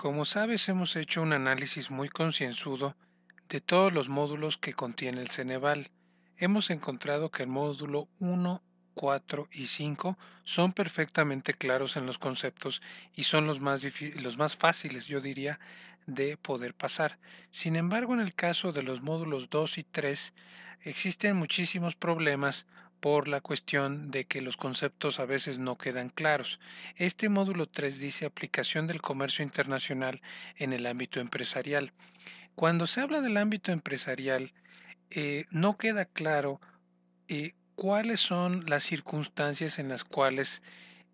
Como sabes, hemos hecho un análisis muy concienzudo de todos los módulos que contiene el Ceneval. Hemos encontrado que el módulo 1, 4 y 5 son perfectamente claros en los conceptos y son los más, los más fáciles, yo diría, de poder pasar. Sin embargo, en el caso de los módulos 2 y 3, existen muchísimos problemas por la cuestión de que los conceptos a veces no quedan claros. Este módulo 3 dice aplicación del comercio internacional en el ámbito empresarial. Cuando se habla del ámbito empresarial, eh, no queda claro eh, cuáles son las circunstancias en las cuales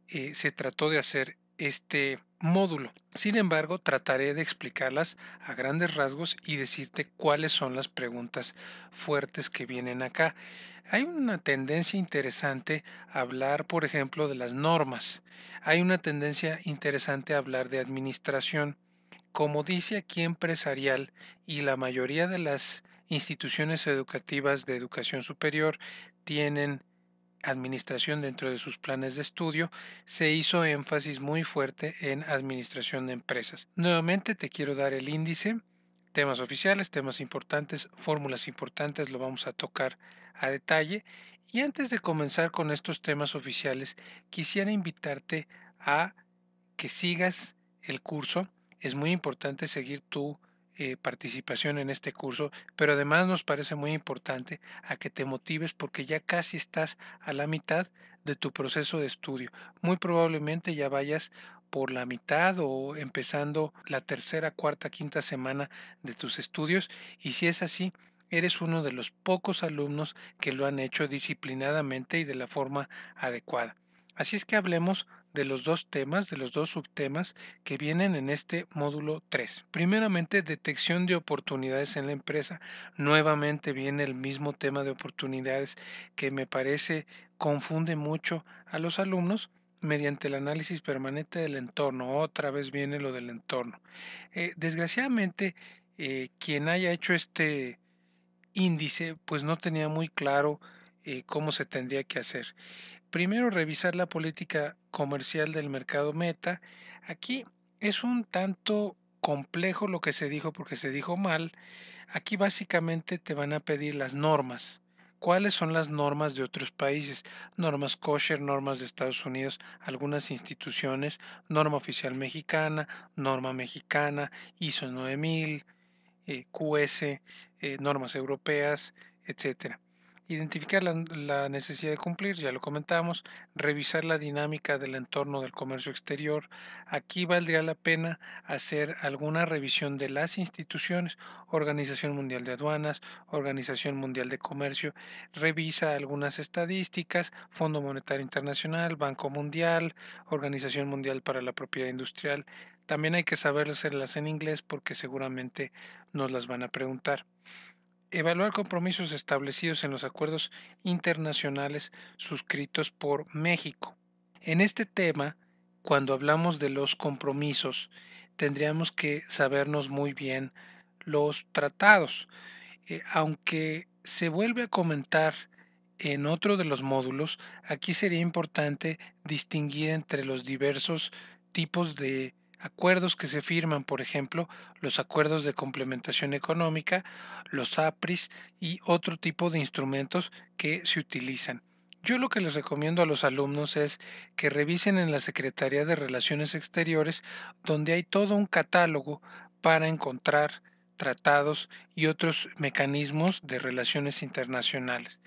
eh, se trató de hacer este módulo. Sin embargo, trataré de explicarlas a grandes rasgos y decirte cuáles son las preguntas fuertes que vienen acá. Hay una tendencia interesante a hablar, por ejemplo, de las normas. Hay una tendencia interesante a hablar de administración. Como dice aquí empresarial y la mayoría de las instituciones educativas de educación superior tienen administración dentro de sus planes de estudio, se hizo énfasis muy fuerte en administración de empresas. Nuevamente te quiero dar el índice, temas oficiales, temas importantes, fórmulas importantes, lo vamos a tocar a detalle. Y antes de comenzar con estos temas oficiales, quisiera invitarte a que sigas el curso. Es muy importante seguir tu eh, participación en este curso, pero además nos parece muy importante a que te motives porque ya casi estás a la mitad de tu proceso de estudio. Muy probablemente ya vayas por la mitad o empezando la tercera, cuarta, quinta semana de tus estudios y si es así, eres uno de los pocos alumnos que lo han hecho disciplinadamente y de la forma adecuada. Así es que hablemos de los dos temas, de los dos subtemas que vienen en este módulo 3. Primeramente, detección de oportunidades en la empresa. Nuevamente viene el mismo tema de oportunidades que me parece confunde mucho a los alumnos mediante el análisis permanente del entorno. Otra vez viene lo del entorno. Eh, desgraciadamente, eh, quien haya hecho este índice, pues no tenía muy claro eh, cómo se tendría que hacer. Primero revisar la política comercial del mercado meta. Aquí es un tanto complejo lo que se dijo porque se dijo mal. Aquí básicamente te van a pedir las normas. ¿Cuáles son las normas de otros países? Normas kosher, normas de Estados Unidos, algunas instituciones, norma oficial mexicana, norma mexicana, ISO 9000, eh, QS, eh, normas europeas, etcétera. Identificar la, necesidad de cumplir, ya lo comentamos, revisar la dinámica del entorno del comercio exterior. Aquí valdría la pena hacer alguna revisión de las instituciones, Organización Mundial de Aduanas, Organización Mundial de Comercio, revisa algunas estadísticas, Fondo Monetario Internacional, Banco Mundial, Organización Mundial para la Propiedad Industrial. También hay que saber hacerlas en inglés porque seguramente nos las van a preguntar. Evaluar compromisos establecidos en los acuerdos internacionales suscritos por México. En este tema, cuando hablamos de los compromisos, tendríamos que sabernos muy bien los tratados. Eh, aunque se vuelve a comentar en otro de los módulos, aquí sería importante distinguir entre los diversos tipos de acuerdos que se firman, por ejemplo, los acuerdos de complementación económica, los APRIS y otro tipo de instrumentos que se utilizan. Yo lo que les recomiendo a los alumnos es que revisen en la Secretaría de Relaciones Exteriores, donde hay todo un catálogo para encontrar tratados y otros mecanismos de relaciones internacionales.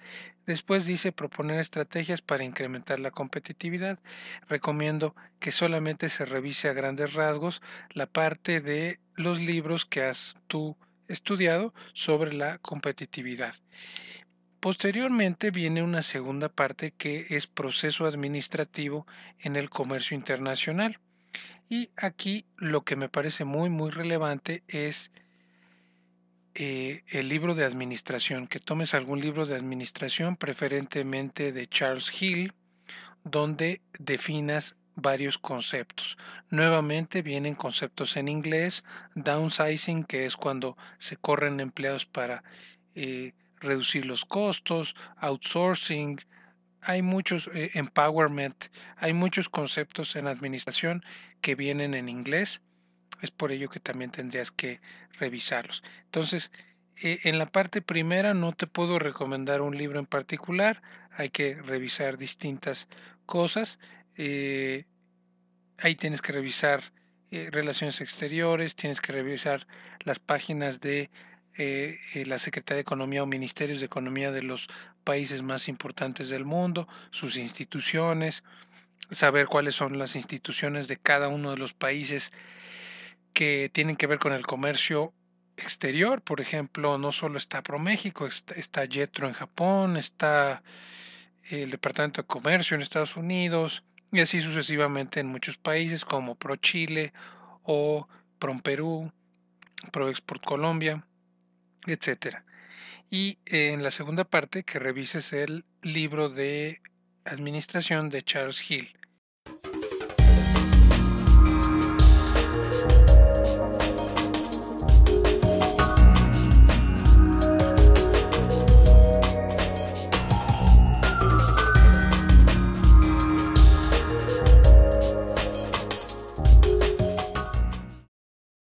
Después dice proponer estrategias para incrementar la competitividad. Recomiendo que solamente se revise a grandes rasgos la parte de los libros que has tú estudiado sobre la competitividad. Posteriormente viene una segunda parte que es proceso administrativo en el comercio internacional. Y aquí lo que me parece muy muy relevante es eh, el libro de administración, que tomes algún libro de administración, preferentemente de Charles Hill, donde definas varios conceptos. Nuevamente vienen conceptos en inglés, downsizing, que es cuando se corren empleados para eh, reducir los costos, outsourcing, hay muchos, eh, empowerment, hay muchos conceptos en administración que vienen en inglés es por ello que también tendrías que revisarlos. Entonces, eh, en la parte primera no te puedo recomendar un libro en particular, hay que revisar distintas cosas. Eh, ahí tienes que revisar eh, relaciones exteriores, tienes que revisar las páginas de la Secretaría de Economía o Ministerios de Economía de los países más importantes del mundo, sus instituciones, saber cuáles son las instituciones de cada uno de los países que tienen que ver con el comercio exterior. Por ejemplo, no solo está ProMéxico, está Jetro en Japón, está el Departamento de Comercio en Estados Unidos y así sucesivamente en muchos países como ProChile o PromPerú, ProExport Colombia, etcétera. Y en la segunda parte que revises el libro de administración de Charles Hill.